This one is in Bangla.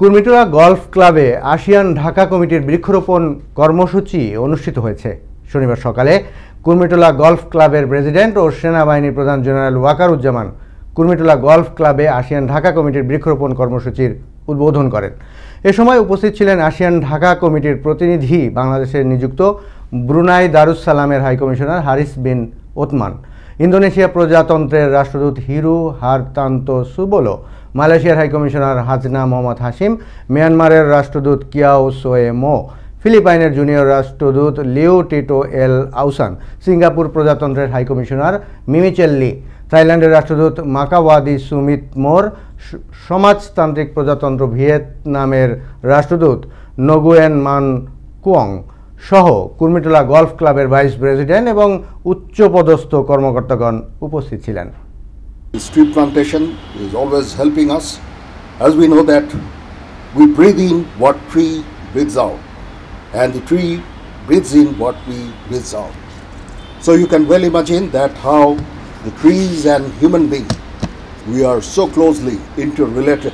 কুর্মিটোলা গলফ ক্লাবে আসিয়ান ঢাকা কমিটির বৃক্ষরোপণ কর্মসূচি অনুষ্ঠিত হয়েছে শনিবার সকালে কুর্মিটোলা গলফ ক্লাবের প্রেসিডেন্ট ও সেনাবাহিনী প্রধান জেনারেল ওয়াকারুজ্জামান কুর্মিটোলা গলফ ক্লাবে আসিয়ান ঢাকা কমিটির বৃক্ষরোপণ কর্মসূচির উদ্বোধন করেন এ সময় উপস্থিত ছিলেন আসিয়ান ঢাকা কমিটির প্রতিনিধি বাংলাদেশের নিযুক্ত ব্রুনাই দারুসালামের high commissioner Haris bin Othman Indonesia প্রজাতন্ত্রের রাষ্ট্রদূত হিরু হারতান্ত সুবলো মালয়েশিয়ার হাইকমিশনার হাজনা মোহাম্মদ হাসিম মিয়ানমারের রাষ্ট্রদূত কিয়াও সোয়েমো ফিলিপাইনের জুনিয়র রাষ্ট্রদূত Leo Tito L Ausan Singapore প্রজাতন্ত্রের হাইকমিশনার মিমিচেল্লি থাইল্যান্ডের রাষ্ট্রদূত মাকাওয়াদি সুমিত মোর সমাজতান্ত্রিক প্রজাতন্ত্র ভিয়েতনামের রাষ্ট্রদূত নগুয়েন মান কুয়ং সহ কুর্মিটোলা গলফ ক্লাবের ভাইস প্রেসিডেন্ট এবং উচ্চপদস্থ কর্মকর্তাগণ উপস্থিত ছিলেন The tree plantation is always helping us as we know that we breathe in what tree breathes out and the tree breathes in what we breathe out. So you can well imagine that how the trees and human being, we are so closely interrelated.